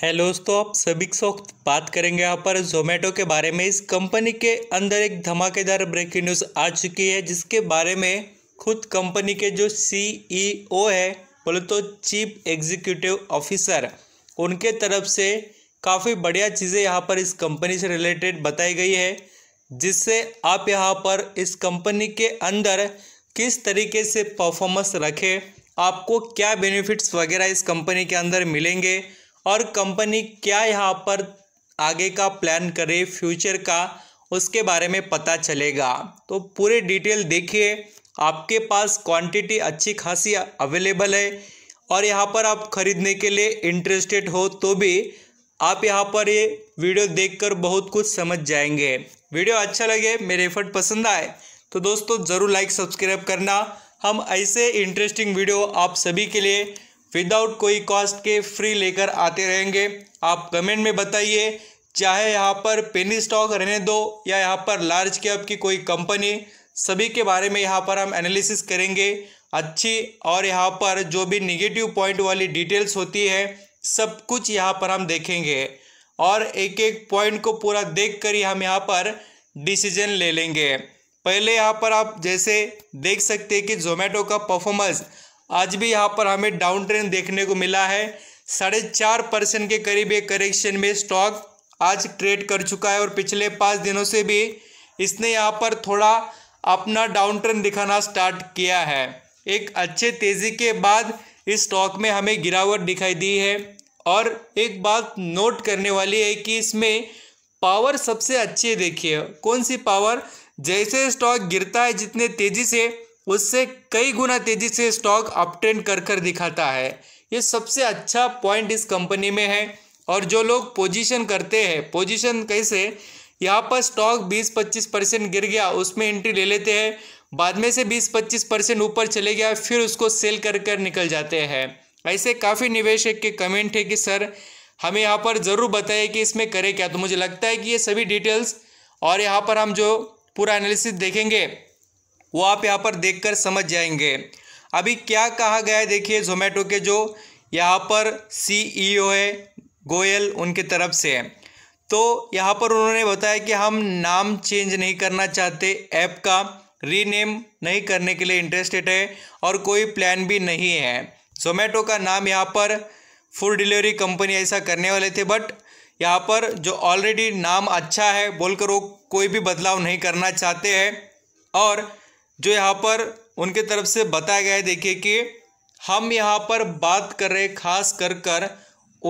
hello दोस्तों आप सभी वक्त बात करेंगे यहाँ पर जोमेटो के बारे में इस कंपनी के अंदर एक धमाकेदार ब्रेकिंग न्यूज़ आ चुकी है जिसके बारे में खुद कंपनी के जो सीईओ e है बोले तो चीफ एग्जीक्यूटिव ऑफिसर उनके तरफ से काफ़ी बढ़िया चीज़ें यहाँ पर इस कंपनी से रिलेटेड बताई गई है जिससे आप यहाँ पर इस कंपनी के अंदर किस तरीके से परफॉर्मेंस रखें आपको क्या बेनिफिट्स वगैरह इस कंपनी के अंदर मिलेंगे और कंपनी क्या यहाँ पर आगे का प्लान करे फ्यूचर का उसके बारे में पता चलेगा तो पूरे डिटेल देखिए आपके पास क्वांटिटी अच्छी खासी अवेलेबल है और यहाँ पर आप ख़रीदने के लिए इंटरेस्टेड हो तो भी आप यहाँ पर ये वीडियो देखकर बहुत कुछ समझ जाएंगे वीडियो अच्छा लगे मेरे एफर्ट पसंद आए तो दोस्तों ज़रूर लाइक सब्सक्राइब करना हम ऐसे इंटरेस्टिंग वीडियो आप सभी के लिए विदाउट कोई कॉस्ट के फ्री लेकर आते रहेंगे आप कमेंट में बताइए चाहे यहाँ पर पेनी स्टॉक रहने दो या यहाँ पर लार्ज कैप की कोई कंपनी सभी के बारे में यहाँ पर हम एनालिसिस करेंगे अच्छी और यहाँ पर जो भी निगेटिव पॉइंट वाली डिटेल्स होती है सब कुछ यहाँ पर हम देखेंगे और एक एक पॉइंट को पूरा देख कर ही हम यहाँ पर डिसीजन ले लेंगे पहले यहाँ पर आप जैसे देख सकते हैं कि जोमेटो का परफॉर्मेंस आज भी यहाँ पर हमें डाउन ट्रेंड देखने को मिला है साढ़े चार परसेंट के करीब एक करेक्शन में स्टॉक आज ट्रेड कर चुका है और पिछले पाँच दिनों से भी इसने यहाँ पर थोड़ा अपना डाउन ट्रेंड दिखाना स्टार्ट किया है एक अच्छे तेज़ी के बाद इस स्टॉक में हमें गिरावट दिखाई दी है और एक बात नोट करने वाली है कि इसमें पावर सबसे अच्छी देखिए कौन सी पावर जैसे स्टॉक गिरता है जितने तेज़ी से उससे कई गुना तेजी से स्टॉक अपट्रेंड कर कर दिखाता है ये सबसे अच्छा पॉइंट इस कंपनी में है और जो लोग पोजीशन करते हैं पोजीशन कैसे यहाँ पर स्टॉक 20-25 परसेंट गिर गया उसमें एंट्री ले लेते हैं बाद में से 20-25 परसेंट ऊपर चले गया फिर उसको सेल कर कर निकल जाते हैं ऐसे काफ़ी निवेशक के कमेंट है कि सर हमें यहाँ पर ज़रूर बताइए कि इसमें करें क्या तो मुझे लगता है कि ये सभी डिटेल्स और यहाँ पर हम जो पूरा एनालिसिस देखेंगे वो आप यहाँ पर देखकर समझ जाएंगे अभी क्या कहा गया है देखिए जोमेटो के जो यहाँ पर सीईओ e है गोयल उनके तरफ से तो यहाँ पर उन्होंने बताया कि हम नाम चेंज नहीं करना चाहते ऐप का रीनेम नहीं करने के लिए इंटरेस्टेड है और कोई प्लान भी नहीं है जोमेटो का नाम यहाँ पर फूड डिलीवरी कंपनी ऐसा करने वाले थे बट यहाँ पर जो ऑलरेडी नाम अच्छा है बोलकर वो कोई भी बदलाव नहीं करना चाहते हैं और जो यहाँ पर उनके तरफ से बताया गया है देखिए कि हम यहाँ पर बात कर रहे खास कर कर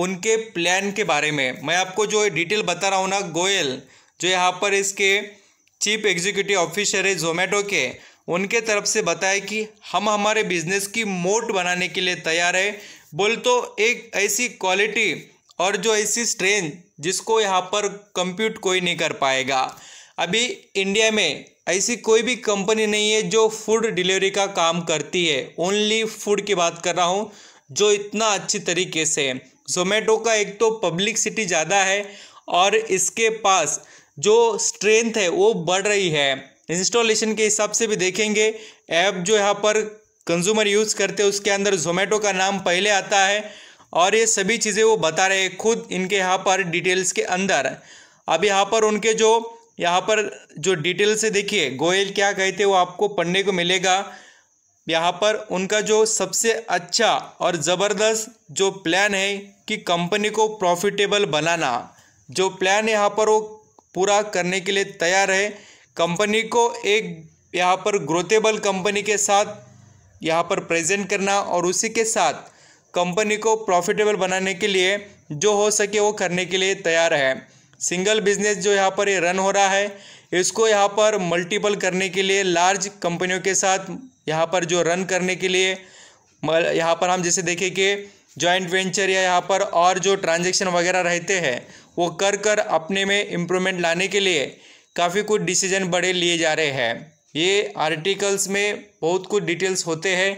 उनके प्लान के बारे में मैं आपको जो डिटेल बता रहा हूँ ना गोयल जो यहाँ पर इसके चीफ एग्जीक्यूटिव ऑफिसर है जोमेटो के उनके तरफ से बताया कि हम हमारे बिजनेस की मोट बनाने के लिए तैयार है बोल तो एक ऐसी क्वालिटी और जो ऐसी स्ट्रेंथ जिसको यहाँ पर कंप्यूट कोई नहीं कर पाएगा अभी इंडिया में ऐसी कोई भी कंपनी नहीं है जो फूड डिलीवरी का काम करती है ओनली फूड की बात कर रहा हूँ जो इतना अच्छी तरीके से है जोमेटो का एक तो पब्लिक सिटी ज़्यादा है और इसके पास जो स्ट्रेंथ है वो बढ़ रही है इंस्टॉलेशन के हिसाब से भी देखेंगे ऐप जो यहाँ पर कंज्यूमर यूज़ करते हैं उसके अंदर जोमेटो का नाम पहले आता है और ये सभी चीज़ें वो बता रहे हैं खुद इनके यहाँ पर डिटेल्स के अंदर अब यहाँ पर उनके जो यहाँ पर जो डिटेल से देखिए गोयल क्या कहे थे वो आपको पढ़ने को मिलेगा यहाँ पर उनका जो सबसे अच्छा और ज़बरदस्त जो प्लान है कि कंपनी को प्रॉफिटेबल बनाना जो प्लान यहाँ पर वो पूरा करने के लिए तैयार है कंपनी को एक यहाँ पर ग्रोथेबल कंपनी के साथ यहाँ पर प्रेजेंट करना और उसी के साथ कंपनी को प्रॉफिटेबल बनाने के लिए जो हो सके वो करने के लिए तैयार है सिंगल बिजनेस जो यहाँ पर ये रन हो रहा है इसको यहाँ पर मल्टीपल करने के लिए लार्ज कंपनियों के साथ यहाँ पर जो रन करने के लिए यहाँ पर हम जैसे देखें कि जॉइंट वेंचर या यहाँ पर और जो ट्रांजेक्शन वगैरह रहते हैं वो कर कर अपने में इम्प्रूवमेंट लाने के लिए काफ़ी कुछ डिसीजन बड़े लिए जा रहे हैं ये आर्टिकल्स में बहुत कुछ डिटेल्स होते हैं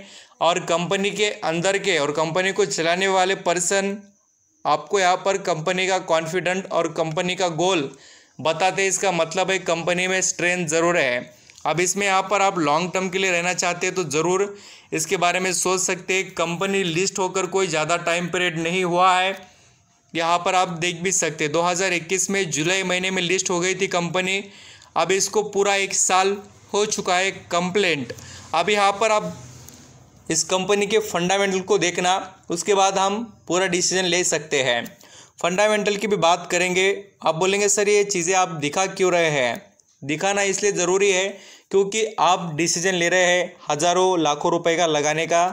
और कंपनी के अंदर के और कंपनी को चलाने वाले पर्सन आपको यहाँ पर कंपनी का कॉन्फिडेंट और कंपनी का गोल बताते हैं इसका मतलब है कंपनी में स्ट्रेंथ ज़रूर है अब इसमें यहाँ पर आप लॉन्ग टर्म के लिए रहना चाहते हैं तो ज़रूर इसके बारे में सोच सकते हैं कंपनी लिस्ट होकर कोई ज़्यादा टाइम पीरियड नहीं हुआ है यहाँ पर आप देख भी सकते हैं 2021 में जुलाई महीने में लिस्ट हो गई थी कंपनी अब इसको पूरा एक साल हो चुका है कंप्लेंट अब यहाँ पर आप इस कंपनी के फंडामेंटल को देखना उसके बाद हम पूरा डिसीजन ले सकते हैं फंडामेंटल की भी बात करेंगे आप बोलेंगे सर ये चीज़ें आप दिखा क्यों रहे हैं दिखाना इसलिए ज़रूरी है क्योंकि आप डिसीजन ले रहे हैं हज़ारों लाखों रुपए का लगाने का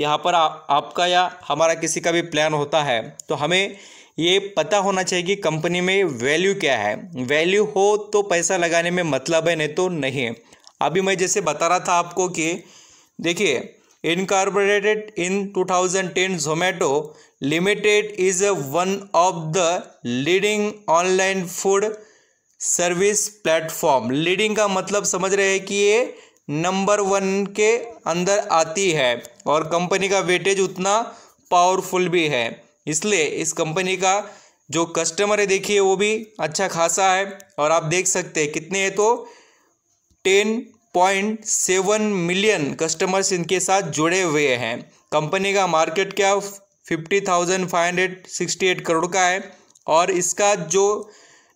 यहाँ पर आ, आपका या हमारा किसी का भी प्लान होता है तो हमें ये पता होना चाहिए कि कंपनी में वैल्यू क्या है वैल्यू हो तो पैसा लगाने में मतलब है नहीं तो नहीं अभी मैं जैसे बता रहा था आपको कि देखिए incorporated in 2010 zomato limited is one of the leading online food service platform leading का मतलब समझ रहे हैं कि ये नंबर वन के अंदर आती है और कंपनी का वेटेज उतना पावरफुल भी है इसलिए इस कंपनी का जो कस्टमर है देखिए वो भी अच्छा खासा है और आप देख सकते हैं कितने हैं तो ten point seven million customers इनके साथ जुड़े हुए हैं कंपनी का मार्केट क्या fifty thousand five hundred sixty eight crore का है और इसका जो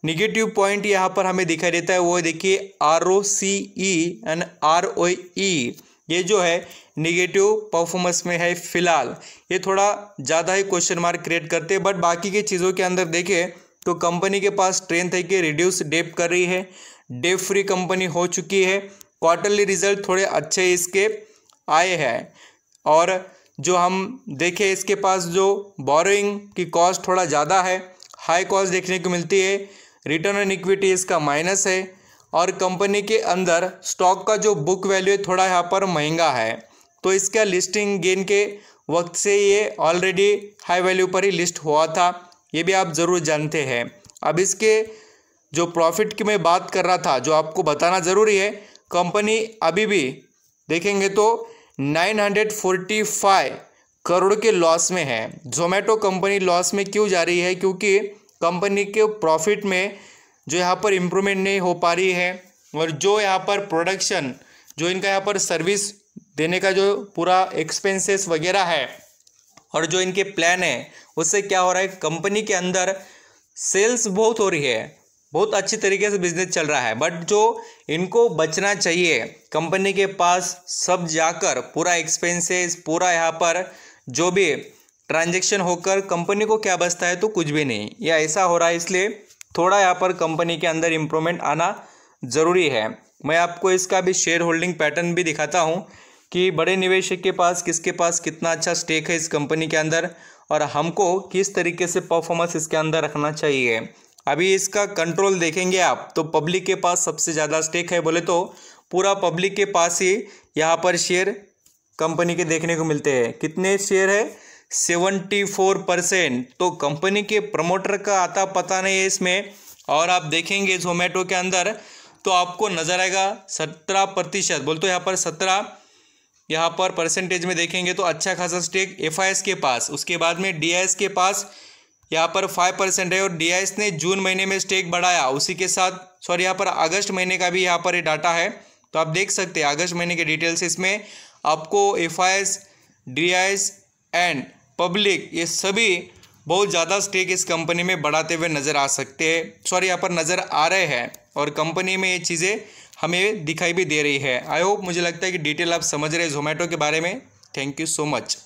निगेटिव पॉइंट यहाँ पर हमें दिखाई देता है वो देखिए R O C E and R O E ये जो है निगेटिव परफॉर्मेंस में है फिलहाल ये थोड़ा ज़्यादा ही क्वेश्चन मार्क क्रिएट करते हैं बट बाकी के चीज़ों के अंदर देखें तो कंपनी के पास स्ट्रेंथ है कि रिड्यूस डेप कर रही है डेप फ्री कंपनी हो चुकी है क्वार्टरली रिजल्ट थोड़े अच्छे इसके आए हैं और जो हम देखें इसके पास जो बोरोइंग की कॉस्ट थोड़ा ज़्यादा है हाई कॉस्ट देखने को मिलती है रिटर्न ऑन इक्विटी इसका माइनस है और कंपनी के अंदर स्टॉक का जो बुक वैल्यू है थोड़ा यहाँ पर महंगा है तो इसका लिस्टिंग गेन के वक्त से ये ऑलरेडी हाई वैल्यू पर ही लिस्ट हुआ था ये भी आप ज़रूर जानते हैं अब इसके जो प्रॉफिट की मैं बात कर रहा था जो आपको बताना ज़रूरी है कंपनी अभी भी देखेंगे तो 945 करोड़ के लॉस में है जोमेटो कंपनी लॉस में क्यों जा रही है क्योंकि कंपनी के प्रॉफिट में जो यहाँ पर इम्प्रूवमेंट नहीं हो पा रही है और जो यहाँ पर प्रोडक्शन जो इनका यहाँ पर सर्विस देने का जो पूरा एक्सपेंसेस वगैरह है और जो इनके प्लान है उससे क्या हो रहा है कंपनी के अंदर सेल्स बहुत हो रही है बहुत अच्छी तरीके से बिजनेस चल रहा है बट जो इनको बचना चाहिए कंपनी के पास सब जाकर पूरा एक्सपेंसेस पूरा यहाँ पर जो भी ट्रांजेक्शन होकर कंपनी को क्या बचता है तो कुछ भी नहीं या ऐसा हो रहा है इसलिए थोड़ा यहाँ पर कंपनी के अंदर इम्प्रूवमेंट आना ज़रूरी है मैं आपको इसका भी शेयर होल्डिंग पैटर्न भी दिखाता हूँ कि बड़े निवेशक के पास किसके पास कितना अच्छा स्टेक है इस कंपनी के अंदर और हमको किस तरीके से परफॉर्मेंस इसके अंदर रखना चाहिए अभी इसका कंट्रोल देखेंगे आप तो पब्लिक के पास सबसे ज़्यादा स्टेक है बोले तो पूरा पब्लिक के पास ही यहाँ पर शेयर कंपनी के देखने को मिलते हैं कितने शेयर है सेवेंटी फोर परसेंट तो कंपनी के प्रमोटर का आता पता नहीं है इसमें और आप देखेंगे जोमेटो के अंदर तो आपको नज़र आएगा सत्रह प्रतिशत बोल तो यहाँ पर सत्रह यहाँ पर परसेंटेज में देखेंगे तो अच्छा खासा स्टेक एफ के पास उसके बाद में डी के पास यहाँ पर फाइव परसेंट है और डी ने जून महीने में स्टेक बढ़ाया उसी के साथ सॉरी यहाँ पर अगस्त महीने का भी यहाँ पर डाटा है तो आप देख सकते हैं अगस्त महीने के डिटेल्स इसमें आपको एफ आई एंड पब्लिक ये सभी बहुत ज़्यादा स्टेक इस कंपनी में बढ़ाते हुए नज़र आ सकते हैं सॉरी यहाँ पर नज़र आ रहे हैं और कंपनी में ये चीज़ें हमें दिखाई भी दे रही है आई होप मुझे लगता है कि डिटेल आप समझ रहे हैं जोमेटो के बारे में थैंक यू सो मच